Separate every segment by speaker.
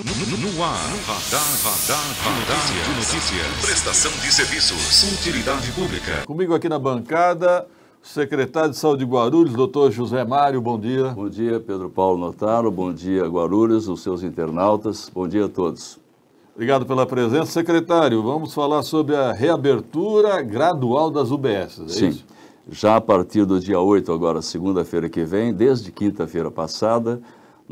Speaker 1: No, ar, radar, radar, radar de notícias. Prestação de serviços, utilidade pública. Comigo aqui na bancada, secretário de Saúde de Guarulhos, doutor José Mário, bom dia. Bom dia, Pedro Paulo Notaro, bom dia, Guarulhos, os seus internautas, bom dia a todos. Obrigado pela presença. Secretário, vamos falar sobre a reabertura gradual das UBSs. é Sim. Isso?
Speaker 2: Já a partir do dia 8, agora segunda-feira que vem, desde quinta-feira passada,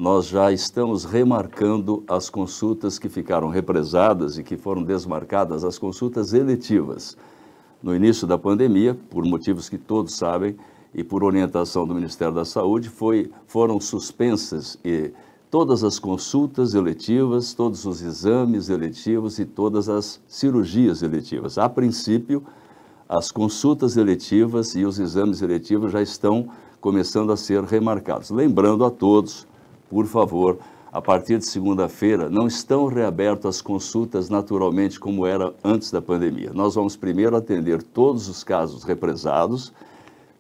Speaker 2: nós já estamos remarcando as consultas que ficaram represadas e que foram desmarcadas, as consultas eletivas. No início da pandemia, por motivos que todos sabem e por orientação do Ministério da Saúde, foi, foram suspensas e todas as consultas eletivas, todos os exames eletivos e todas as cirurgias eletivas. A princípio, as consultas eletivas e os exames eletivos já estão começando a ser remarcados. Lembrando a todos por favor, a partir de segunda-feira, não estão reabertas as consultas naturalmente como era antes da pandemia. Nós vamos primeiro atender todos os casos represados,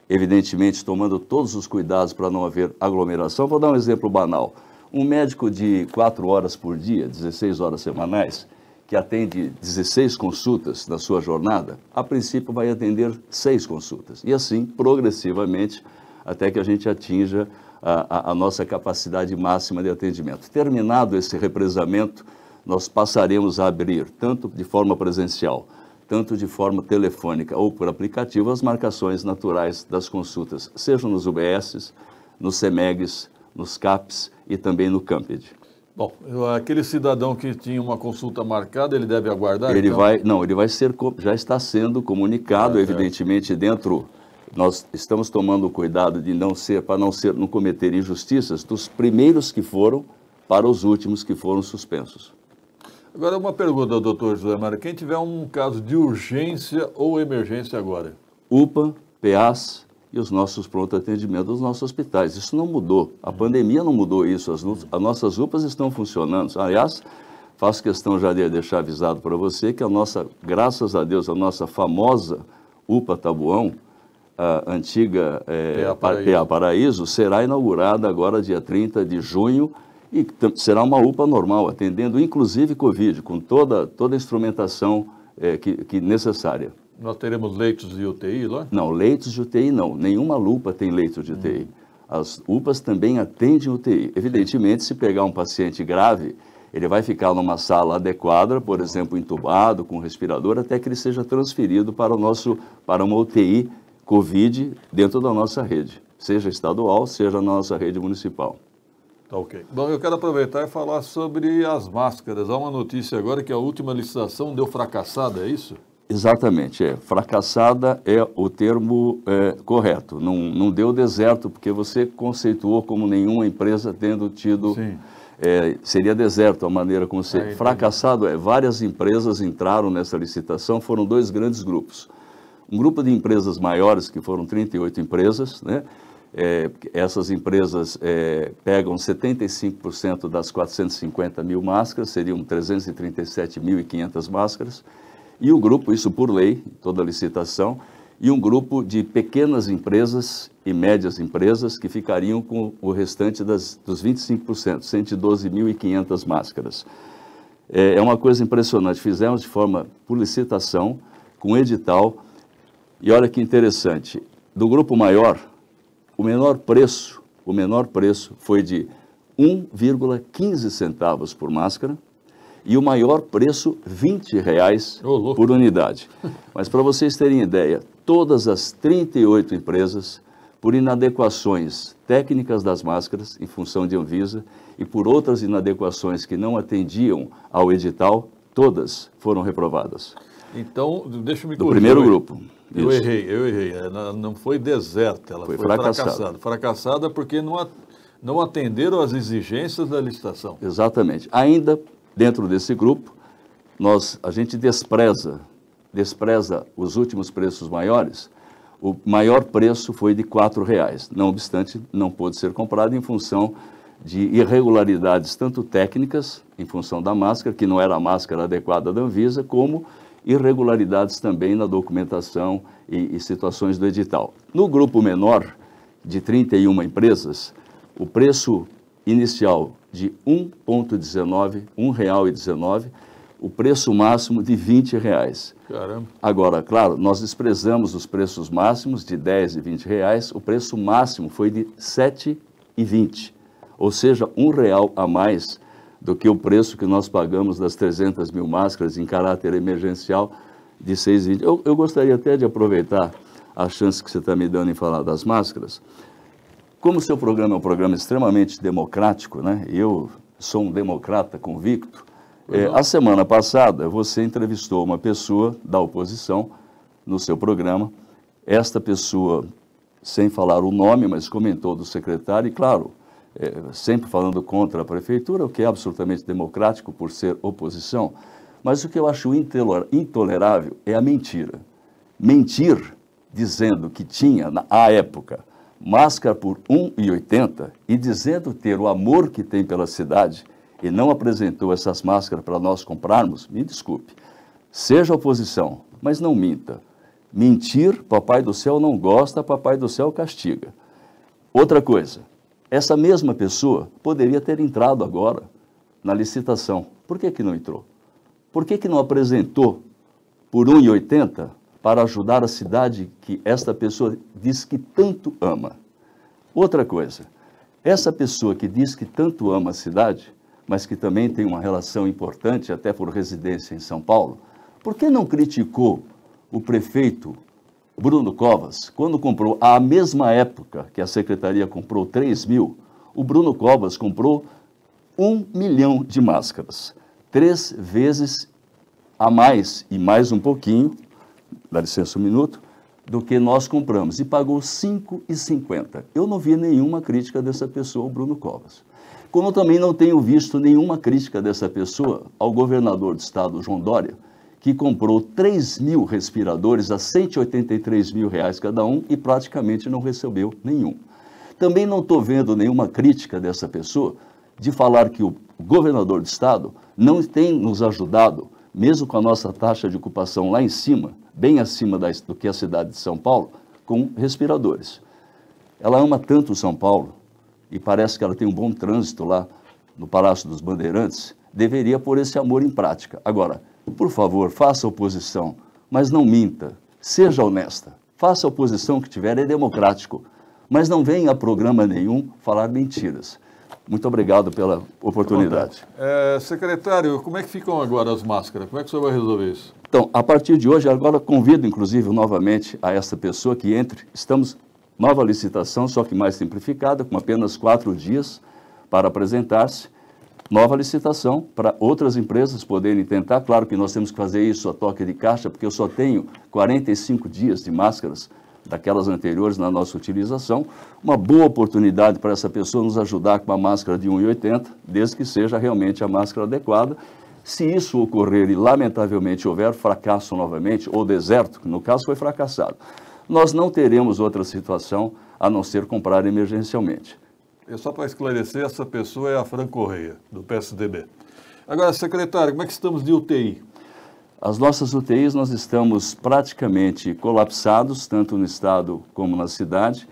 Speaker 2: evidentemente tomando todos os cuidados para não haver aglomeração. Vou dar um exemplo banal. Um médico de 4 horas por dia, 16 horas semanais, que atende 16 consultas na sua jornada, a princípio vai atender 6 consultas. E assim, progressivamente, até que a gente atinja a, a, a nossa capacidade máxima de atendimento. Terminado esse represamento, nós passaremos a abrir, tanto de forma presencial, tanto de forma telefônica ou por aplicativo, as marcações naturais das consultas, sejam nos UBSs, nos CEMEGs, nos CAPs e também no CAMPED. Bom,
Speaker 1: aquele cidadão que tinha uma consulta marcada, ele deve aguardar? Ele então? vai,
Speaker 2: não, ele vai ser, já está sendo comunicado, é, evidentemente, é. dentro nós estamos tomando o cuidado de não ser, para não ser, não cometer injustiças dos primeiros que foram para os últimos que foram suspensos.
Speaker 1: Agora uma pergunta, doutor José Mário. Quem tiver um caso de urgência ou emergência agora?
Speaker 2: UPA, PAS e os nossos pronto atendimento dos nossos hospitais. Isso não mudou. A pandemia não mudou isso. As, as nossas UPAs estão funcionando. Aliás, faço questão já de deixar avisado para você que a nossa, graças a Deus, a nossa famosa UPA Tabuão, a antiga é, PA, Paraíso. PA Paraíso será inaugurada agora dia 30 de junho e será uma UPA normal, atendendo inclusive Covid, com toda, toda a instrumentação é, que, que necessária.
Speaker 1: Nós teremos leitos de UTI lá?
Speaker 2: Não, leitos de UTI não. Nenhuma lupa tem leitos de UTI. Hum. As UPAs também atendem UTI. Evidentemente, se pegar um paciente grave, ele vai ficar numa sala adequada, por exemplo, entubado, com respirador, até que ele seja transferido para, o nosso, para uma UTI Covid dentro da nossa rede, seja estadual, seja na nossa rede municipal. Tá ok.
Speaker 1: Bom, eu quero aproveitar e falar sobre as máscaras. Há uma notícia agora que a última licitação deu fracassada, é isso?
Speaker 2: Exatamente, é. Fracassada é o termo é, correto. Não, não deu deserto, porque você conceituou como nenhuma empresa tendo tido. É, seria deserto a maneira como você. Aí, ah, Fracassado é várias empresas entraram nessa licitação, foram dois grandes grupos um grupo de empresas maiores, que foram 38 empresas, né? É, essas empresas é, pegam 75% das 450 mil máscaras, seriam 337.500 máscaras, e o grupo, isso por lei, toda licitação, e um grupo de pequenas empresas e médias empresas que ficariam com o restante das, dos 25%, 112.500 máscaras. É, é uma coisa impressionante, fizemos de forma por licitação, com edital, e olha que interessante, do grupo maior, o menor preço, o menor preço foi de 1,15 centavos por máscara e o maior preço 20 reais oh, por unidade. Mas para vocês terem ideia, todas as 38 empresas, por inadequações técnicas das máscaras em função de Anvisa e por outras inadequações que não atendiam ao edital, todas foram reprovadas.
Speaker 1: Então, deixa eu me corrigir. Do primeiro eu, grupo. Eu isso. errei, eu errei. É, não foi deserta, ela foi, foi fracassada. fracassada. Fracassada porque não, não atenderam as exigências da licitação.
Speaker 2: Exatamente. Ainda dentro desse grupo, nós, a gente despreza, despreza os últimos preços maiores. O maior preço foi de R$ reais. Não obstante, não pôde ser comprado em função de irregularidades tanto técnicas, em função da máscara, que não era a máscara adequada da Anvisa, como irregularidades também na documentação e, e situações do edital. No grupo menor, de 31 empresas, o preço inicial de 1,19, R$ 1,19, o preço máximo de R$ 20 reais. Caramba. Agora, claro, nós desprezamos os preços máximos de R$ 10 e 20 reais, o preço máximo foi de R$ e ou seja, um real a mais do que o preço que nós pagamos das 300 mil máscaras em caráter emergencial de 6,20. Eu, eu gostaria até de aproveitar a chance que você está me dando em falar das máscaras. Como o seu programa é um programa extremamente democrático, né? eu sou um democrata convicto, é, a semana passada você entrevistou uma pessoa da oposição no seu programa. Esta pessoa, sem falar o nome, mas comentou do secretário, e claro, eh, sempre falando contra a prefeitura, o que é absolutamente democrático por ser oposição, mas o que eu acho intolerável é a mentira. Mentir dizendo que tinha, à época, máscara por 1,80 e dizendo ter o amor que tem pela cidade e não apresentou essas máscaras para nós comprarmos, me desculpe, seja oposição, mas não minta. Mentir, papai do céu não gosta, papai do céu castiga. Outra coisa, essa mesma pessoa poderia ter entrado agora na licitação. Por que, que não entrou? Por que, que não apresentou por 1,80 para ajudar a cidade que esta pessoa diz que tanto ama? Outra coisa, essa pessoa que diz que tanto ama a cidade, mas que também tem uma relação importante, até por residência em São Paulo, por que não criticou o prefeito Bruno Covas, quando comprou, à mesma época que a secretaria comprou 3 mil, o Bruno Covas comprou 1 milhão de máscaras. Três vezes a mais e mais um pouquinho, dá licença um minuto, do que nós compramos e pagou 5,50. Eu não vi nenhuma crítica dessa pessoa ao Bruno Covas. Como eu também não tenho visto nenhuma crítica dessa pessoa ao governador do estado, João Dória, que comprou 3 mil respiradores a 183 mil reais cada um e praticamente não recebeu nenhum. Também não estou vendo nenhuma crítica dessa pessoa de falar que o governador do estado não tem nos ajudado, mesmo com a nossa taxa de ocupação lá em cima, bem acima da, do que a cidade de São Paulo, com respiradores. Ela ama tanto São Paulo e parece que ela tem um bom trânsito lá no Palácio dos Bandeirantes, deveria pôr esse amor em prática. Agora, por favor, faça oposição, mas não minta, seja honesta. Faça a oposição que tiver, é democrático, mas não venha a programa nenhum falar mentiras. Muito obrigado pela oportunidade. Tá tá.
Speaker 1: É, secretário, como é que ficam agora as máscaras? Como é que o senhor vai resolver isso?
Speaker 2: Então, a partir de hoje, agora convido, inclusive, novamente a esta pessoa que entre. Estamos, nova licitação, só que mais simplificada, com apenas quatro dias para apresentar-se nova licitação para outras empresas poderem tentar. Claro que nós temos que fazer isso a toque de caixa, porque eu só tenho 45 dias de máscaras daquelas anteriores na nossa utilização. Uma boa oportunidade para essa pessoa nos ajudar com uma máscara de 1,80, desde que seja realmente a máscara adequada. Se isso ocorrer e, lamentavelmente, houver fracasso novamente, ou deserto, no caso foi fracassado, nós não teremos outra situação a não ser comprar emergencialmente.
Speaker 1: É Só para esclarecer, essa pessoa é a Fran Correia, do PSDB.
Speaker 2: Agora, secretário, como é que estamos de UTI? As nossas UTIs, nós estamos praticamente colapsados, tanto no estado como na cidade.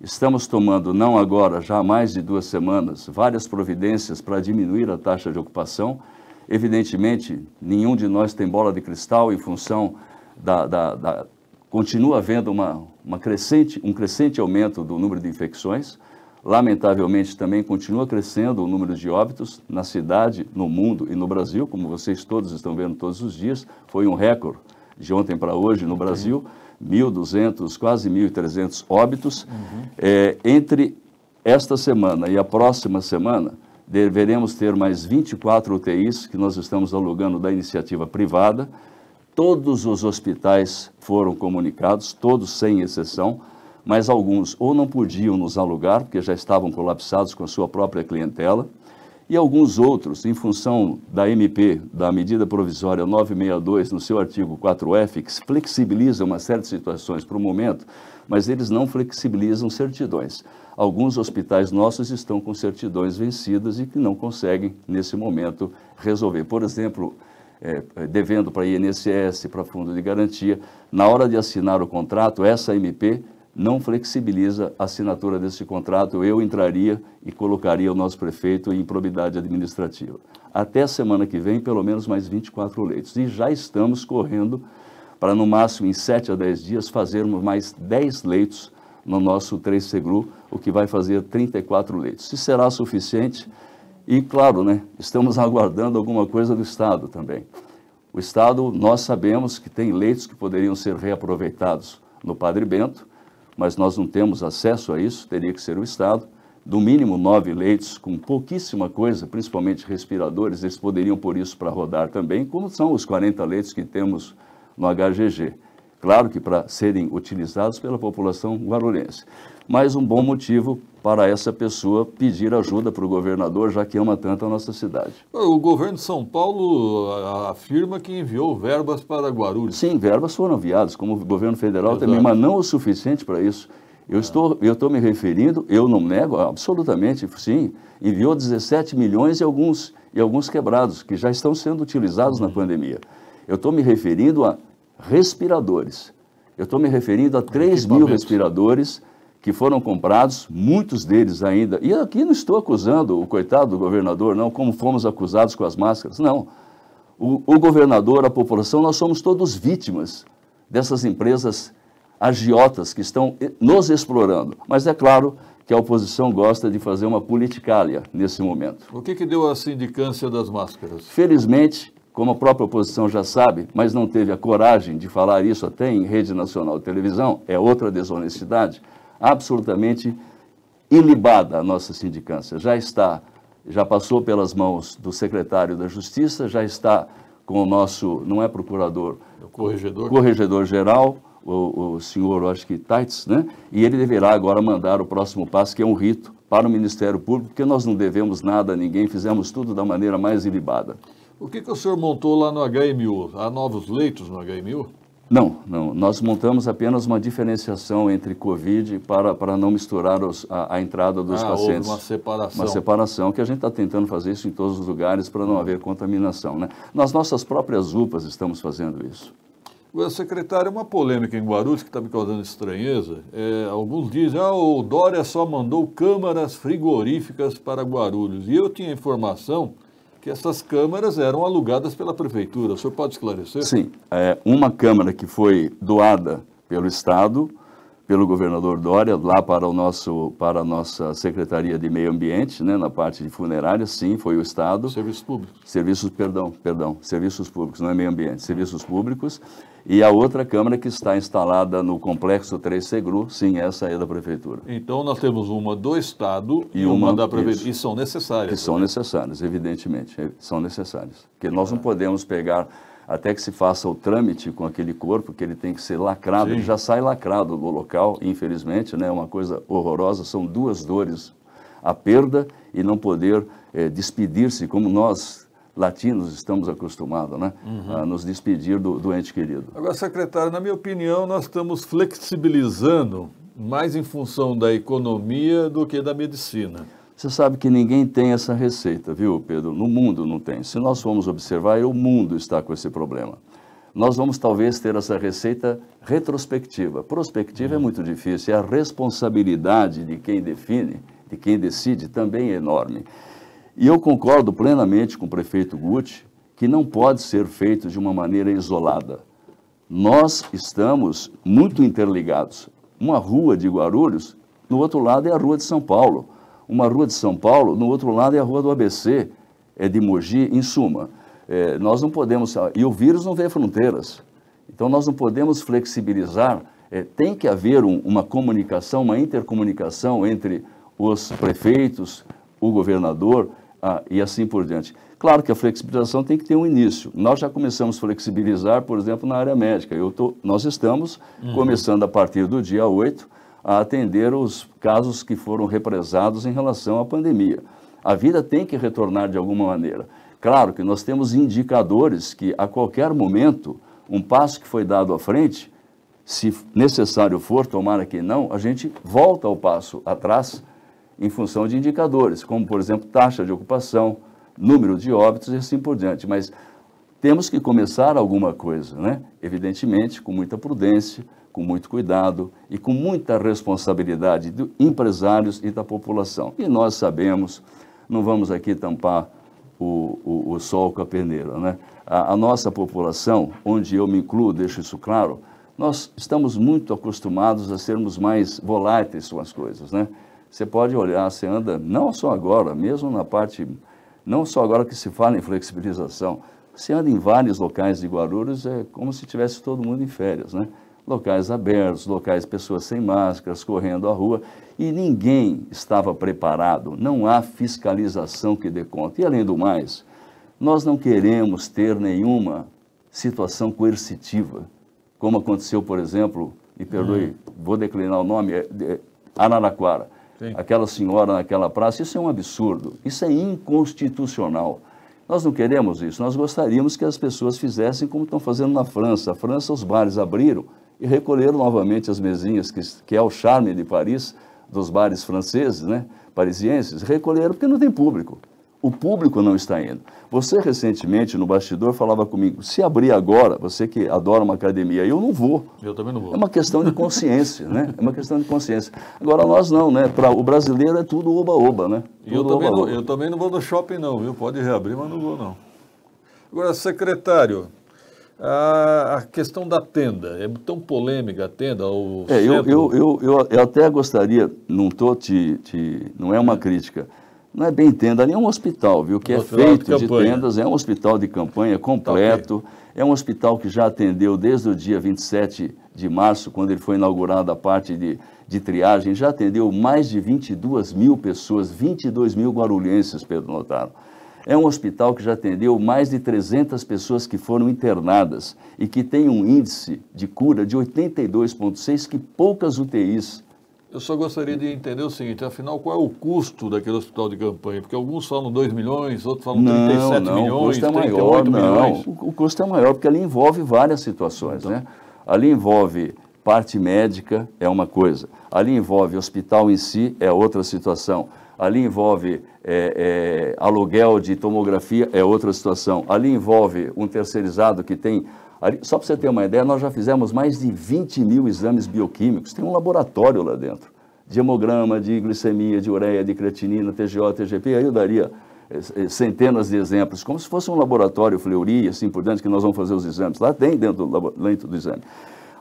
Speaker 2: Estamos tomando, não agora, já há mais de duas semanas, várias providências para diminuir a taxa de ocupação. Evidentemente, nenhum de nós tem bola de cristal em função da. da, da continua havendo uma, uma crescente, um crescente aumento do número de infecções. Lamentavelmente, também continua crescendo o número de óbitos na cidade, no mundo e no Brasil, como vocês todos estão vendo todos os dias. Foi um recorde de ontem para hoje no Brasil, 1.200, quase 1.300 óbitos. Uhum. É, entre esta semana e a próxima semana, deveremos ter mais 24 UTIs que nós estamos alugando da iniciativa privada. Todos os hospitais foram comunicados, todos sem exceção mas alguns ou não podiam nos alugar, porque já estavam colapsados com a sua própria clientela, e alguns outros, em função da MP, da medida provisória 962, no seu artigo 4F, que flexibiliza uma série de situações para o momento, mas eles não flexibilizam certidões. Alguns hospitais nossos estão com certidões vencidas e que não conseguem, nesse momento, resolver. Por exemplo, é, devendo para INSS, para Fundo de Garantia, na hora de assinar o contrato, essa MP não flexibiliza a assinatura desse contrato, eu entraria e colocaria o nosso prefeito em improbidade administrativa. Até a semana que vem, pelo menos mais 24 leitos. E já estamos correndo para, no máximo, em 7 a 10 dias, fazermos mais 10 leitos no nosso 3 Segru, o que vai fazer 34 leitos. Se será suficiente, e claro, né, estamos aguardando alguma coisa do Estado também. O Estado, nós sabemos que tem leitos que poderiam ser reaproveitados no Padre Bento, mas nós não temos acesso a isso, teria que ser o Estado. Do mínimo nove leitos, com pouquíssima coisa, principalmente respiradores, eles poderiam pôr isso para rodar também, como são os 40 leitos que temos no HGG. Claro que para serem utilizados pela população guarulhense mais um bom motivo para essa pessoa pedir ajuda para o governador, já que ama tanto a nossa cidade. O governo de São Paulo afirma que enviou verbas para Guarulhos. Sim, verbas foram enviadas, como o governo federal Exato. também, mas não o suficiente para isso. Eu estou, eu estou me referindo, eu não nego, absolutamente, sim, enviou 17 milhões e alguns, e alguns quebrados, que já estão sendo utilizados uhum. na pandemia. Eu estou me referindo a respiradores. Eu estou me referindo a 3 mil respiradores que foram comprados, muitos deles ainda. E aqui não estou acusando o coitado do governador, não, como fomos acusados com as máscaras, não. O, o governador, a população, nós somos todos vítimas dessas empresas agiotas que estão eh, nos explorando. Mas é claro que a oposição gosta de fazer uma politicália nesse momento.
Speaker 1: O que, que deu a sindicância das
Speaker 2: máscaras? Felizmente, como a própria oposição já sabe, mas não teve a coragem de falar isso até em rede nacional de televisão, é outra desonestidade absolutamente ilibada a nossa sindicância. Já está, já passou pelas mãos do secretário da Justiça, já está com o nosso, não é procurador,
Speaker 1: o corregedor, corregedor
Speaker 2: geral, o, o senhor, acho que Taitz, né? E ele deverá agora mandar o próximo passo, que é um rito para o Ministério Público, porque nós não devemos nada a ninguém, fizemos tudo da maneira mais ilibada.
Speaker 1: O que, que o senhor montou lá no HMU? Há novos leitos no HMU?
Speaker 2: Não, não. Nós montamos apenas uma diferenciação entre Covid para, para não misturar os, a, a, entrada dos ah, pacientes. Uma separação. Uma separação, que a gente está tentando fazer isso em todos os lugares para não haver contaminação. Né? Nas nossas próprias UPAs estamos fazendo isso.
Speaker 1: Agora, secretário, uma polêmica em Guarulhos que está me causando estranheza. É, alguns dizem, ah, o Dória só mandou câmaras frigoríficas para Guarulhos. E eu tinha informação que essas câmaras eram alugadas pela prefeitura. O senhor pode esclarecer? Sim.
Speaker 2: É, uma câmara que foi doada pelo Estado, pelo governador Dória, lá para, o nosso, para a nossa Secretaria de Meio Ambiente, né, na parte de funerária, sim, foi o Estado. Serviços públicos. Serviços, perdão, perdão, serviços públicos, não é meio ambiente, serviços públicos e a outra câmara que está instalada no complexo 3 Segru, sim, essa é da prefeitura.
Speaker 1: Então nós temos uma do estado e, uma, uma, da prefeitura isso. e são necessárias. E né? é,
Speaker 2: são necessárias, evidentemente, são necessárias, porque nós não podemos pegar até que se faça o trâmite com aquele corpo, que ele tem que ser lacrado, sim. ele já sai lacrado do local, infelizmente, né, uma coisa horrorosa, são duas dores, a perda e não poder é, despedir-se como nós latinos estamos acostumados, né? Uhum. A nos despedir do, do ente querido.
Speaker 1: Agora, secretário, na minha opinião, nós estamos flexibilizando mais em função da economia
Speaker 2: do que da medicina. Você sabe que ninguém tem essa receita, viu, Pedro? No mundo não tem. Se nós formos observar, o mundo está com esse problema. Nós vamos talvez ter essa receita retrospectiva. Prospectiva é uhum. muito difícil, e é a responsabilidade de quem define, de quem decide, também é enorme. E eu concordo plenamente com o prefeito Guti que não pode ser feito de uma maneira isolada. Nós estamos muito interligados. Uma rua de Guarulhos, no outro lado é a rua de São Paulo. Uma rua de São Paulo, no outro lado é a rua do ABC, é de Mogi, em suma. É, nós não podemos. E o vírus não vê fronteiras. Então nós não podemos flexibilizar. É, tem que haver um, uma comunicação, uma intercomunicação entre os prefeitos, o governador, ah, e assim por diante. Claro que a flexibilização tem que ter um início. Nós já começamos a flexibilizar, por exemplo, na área médica. Tô, nós estamos uhum. começando a partir do dia 8 a atender os casos que foram represados em relação à pandemia. A vida tem que retornar de alguma maneira. Claro que nós temos indicadores que, a qualquer momento, um passo que foi dado à frente, se necessário for, tomara que não, a gente volta ao passo atrás em função de indicadores, como, por exemplo, taxa de ocupação, número de óbitos e assim por diante. Mas temos que começar alguma coisa, né? Evidentemente, com muita prudência, com muito cuidado e com muita responsabilidade de empresários e da população. E nós sabemos, não vamos aqui tampar o, o, o sol com a peneira, né? A, a nossa população, onde eu me incluo, deixo isso claro, nós estamos muito acostumados a sermos mais voláteis com as coisas, né? Você pode olhar, você anda, não só agora, mesmo na parte, não só agora que se fala em flexibilização, você anda em vários locais de Guarulhos, é como se tivesse todo mundo em férias, né? Locais abertos, locais, pessoas sem máscaras, correndo à rua, e ninguém estava preparado, não há fiscalização que dê conta. E além do mais, nós não queremos ter nenhuma situação coercitiva, como aconteceu, por exemplo, me perdoe, hum. vou declinar o nome, é, é, Araraquara aquela senhora naquela praça. Isso é um absurdo, isso é inconstitucional. Nós não queremos isso, nós gostaríamos que as pessoas fizessem como estão fazendo na França. A França, os bares abriram e recolheram novamente as mesinhas, que, que é o charme de Paris, dos bares franceses, né, parisienses, recolheram porque não tem público o público não está indo. Você recentemente no bastidor falava comigo, se abrir agora, você que adora uma academia, eu não vou. Eu também não vou. É uma questão de consciência, né? É uma questão de consciência. Agora nós não, né? Para o brasileiro é tudo oba-oba, né? Tudo eu, também oba -oba. Não,
Speaker 1: eu também não vou no shopping não, viu? Pode reabrir, mas não vou não. Agora, secretário, a, questão da tenda. É tão polêmica a tenda. O é, eu, eu,
Speaker 2: eu, eu, até gostaria, não tô te, te. Não é uma crítica, não é bem tenda, ali é um hospital, viu? Que é feito de, de, tendas, é um hospital de campanha tá completo, okay. é um hospital que já atendeu desde o dia 27 de março, quando ele foi inaugurado a parte de, de triagem, já atendeu mais de 22 mil pessoas, 22 mil guarulhenses, Pedro Notaro. É um hospital que já atendeu mais de 300 pessoas que foram internadas e que tem um índice de cura de 82,6 que poucas UTIs
Speaker 1: eu só gostaria de entender o seguinte, afinal, qual é o custo daquele hospital de campanha? Porque alguns falam 2 milhões, outros falam não, 37 é não, milhões, o custo é maior, não, milhões.
Speaker 2: O custo é maior, porque ali envolve várias situações, então. né? Ali envolve parte médica, é uma coisa. Ali envolve hospital em si, é outra situação ali envolve é, é, aluguel de tomografia, é outra situação, ali envolve um terceirizado que tem. Ali, só para você ter uma ideia, nós já fizemos mais de 20 mil exames bioquímicos, tem um laboratório lá dentro, de hemograma, de glicemia, de ureia, de creatinina, TGO, TGP, aí eu daria é, é, centenas de exemplos, como se fosse um laboratório Fleury, assim por diante, que nós vamos fazer os exames. Lá tem dentro do, dentro do exame.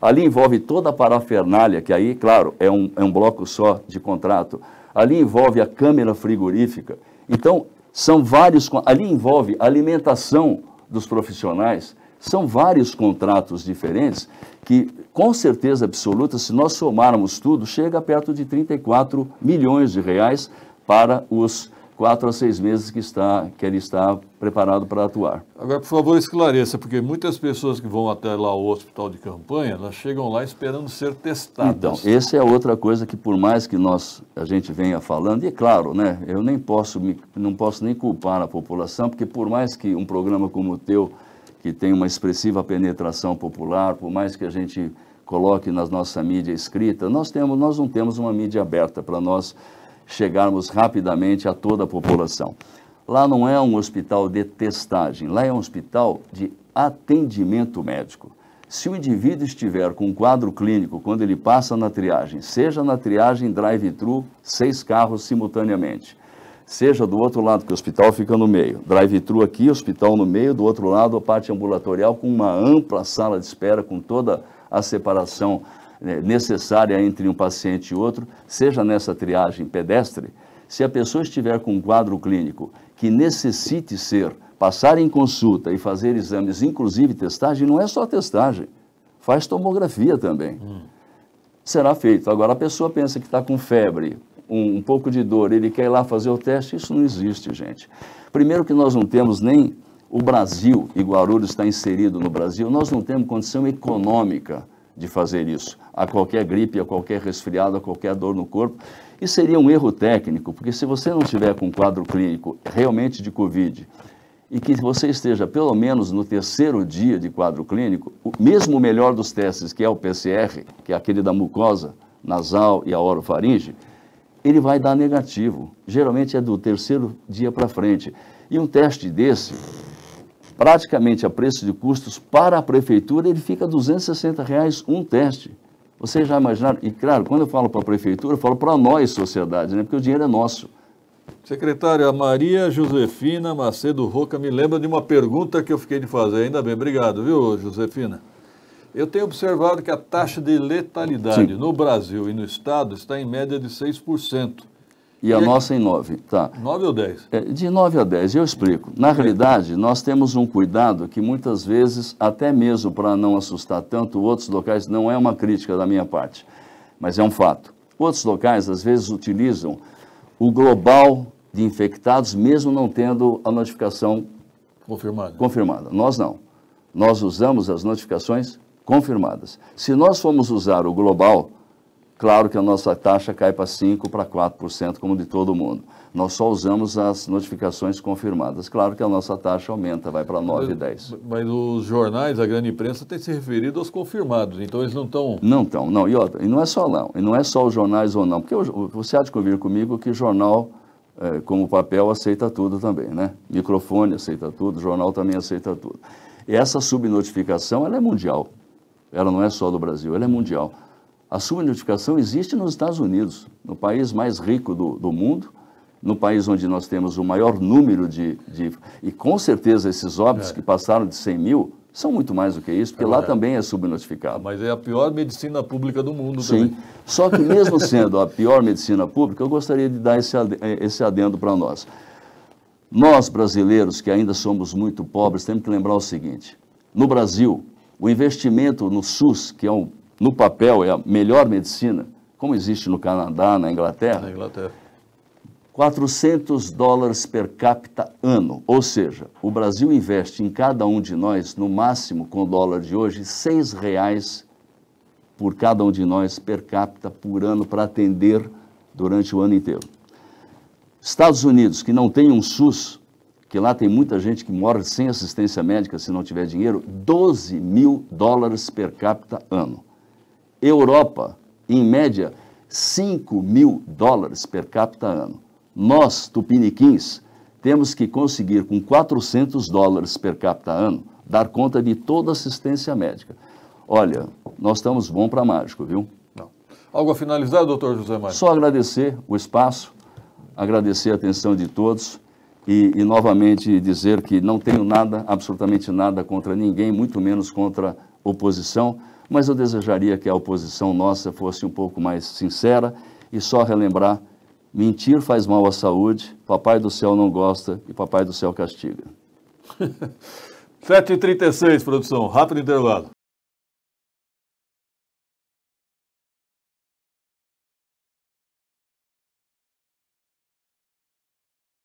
Speaker 2: Ali envolve toda a parafernália, que aí, claro, é um, é um bloco só de contrato ali envolve a câmera frigorífica. Então, são vários. Ali envolve alimentação dos profissionais. São vários contratos diferentes que, com certeza absoluta, se nós somarmos tudo, chega perto de 34 milhões de reais para os quatro a seis meses que, está, que ele está preparado para atuar.
Speaker 1: Agora, por favor, esclareça, porque muitas pessoas que vão até lá o hospital de campanha, elas chegam lá esperando ser testadas. Então,
Speaker 2: essa é outra coisa que por mais que nós, a gente venha falando, e é claro, né, eu nem posso, me, não posso nem culpar a população, porque por mais que um programa como o teu, que tem uma expressiva penetração popular, por mais que a gente coloque na nossa mídia escrita, nós, temos, nós não temos uma mídia aberta para nós chegarmos rapidamente a toda a população. Lá não é um hospital de testagem, lá é um hospital de atendimento médico. Se o indivíduo estiver com um quadro clínico quando ele passa na triagem, seja na triagem drive-thru, seis carros simultaneamente, seja do outro lado, que o hospital fica no meio, drive-thru aqui, hospital no meio, do outro lado a parte ambulatorial com uma ampla sala de espera com toda a separação né, necessária entre um paciente e outro, seja nessa triagem pedestre, se a pessoa estiver com um quadro clínico que necessite ser, passar em consulta e fazer exames, inclusive testagem, não é só testagem, faz tomografia também. Hum. Será feito. Agora, a pessoa pensa que está com febre, um, um pouco de dor, ele quer ir lá fazer o teste, isso não existe, gente. Primeiro que nós não temos nem o Brasil, e Guarulhos está inserido no Brasil, nós não temos condição econômica de fazer isso, a qualquer gripe, a qualquer resfriado, a qualquer dor no corpo. E seria um erro técnico, porque se você não tiver com um quadro clínico realmente de Covid e que você esteja pelo menos no terceiro dia de quadro clínico, o mesmo melhor dos testes, que é o PCR, que é aquele da mucosa nasal e a orofaringe, ele vai dar negativo. Geralmente é do terceiro dia para frente. E um teste desse, praticamente a preço de custos para a prefeitura, ele fica R$ 260 reais um teste. Vocês já imaginaram? E claro, quando eu falo para a prefeitura, eu falo para nós, sociedade, né? porque o dinheiro é nosso.
Speaker 1: Secretária Maria Josefina Macedo Roca me lembra de uma pergunta que eu fiquei de fazer, ainda bem, obrigado, viu, Josefina? Eu tenho observado que a taxa de letalidade Sim. no Brasil e no Estado está em média de 6%.
Speaker 2: E, a nossa em 9, tá. 9 ou 10? É, de 9 a 10, eu explico. Na realidade, nós temos um cuidado que muitas vezes, até mesmo para não assustar tanto outros locais, não é uma crítica da minha parte, mas é um fato. Outros locais, às vezes, utilizam o global de infectados, mesmo não tendo a notificação confirmada. confirmada. Nós não. Nós usamos as notificações confirmadas. Se nós formos usar o global, Claro que a nossa taxa cai para 5%, para 4%, como de todo mundo. Nós só usamos as notificações confirmadas. Claro que a nossa taxa aumenta, vai para 9, mas, 10.
Speaker 1: Mas os jornais, a grande imprensa, tem se referido aos confirmados, então eles não estão...
Speaker 2: Não estão, não. E, outra, e não é só não, e não é só os jornais ou não, porque você há de convir comigo que jornal eh, como papel aceita tudo também, né? Microfone aceita tudo, jornal também aceita tudo. E essa subnotificação, ela é mundial. Ela não é só do Brasil, ela é mundial. A subnotificação existe nos Estados Unidos, no país mais rico do, do mundo, no país onde nós temos o maior número de. de e com certeza esses óbitos é. que passaram de 100 mil são muito mais do que isso, porque é, lá também é subnotificado. Mas é a
Speaker 1: pior medicina pública do mundo Sim. também. Sim. Só que, mesmo sendo
Speaker 2: a pior medicina pública, eu gostaria de dar esse, esse adendo para nós. Nós, brasileiros, que ainda somos muito pobres, temos que lembrar o seguinte: no Brasil, o investimento no SUS, que é um no papel é a melhor medicina, como existe no Canadá, na Inglaterra. Na Inglaterra. 400 dólares per capita ano. Ou seja, o Brasil investe em cada um de nós, no máximo com o dólar de hoje, 6 reais por cada um de nós per capita por ano para atender durante o ano inteiro. Estados Unidos, que não tem um SUS, que lá tem muita gente que morre sem assistência médica se não tiver dinheiro, 12 mil dólares per capita ano. Europa, em média, 5 mil dólares per capita ano. Nós, tupiniquins, temos que conseguir com 400 dólares per capita ano dar conta de toda assistência médica. Olha, nós estamos bom para mágico, viu?
Speaker 1: Algo a finalizar, doutor José Mário? Só
Speaker 2: agradecer o espaço, agradecer a atenção de todos e, e novamente dizer que não tenho nada, absolutamente nada contra ninguém, muito menos contra oposição mas eu desejaria que a oposição nossa fosse um pouco mais sincera e só relembrar: mentir faz mal à saúde, Papai do Céu não gosta e Papai do Céu castiga.
Speaker 1: 7h36, produção. Rápido intervalo.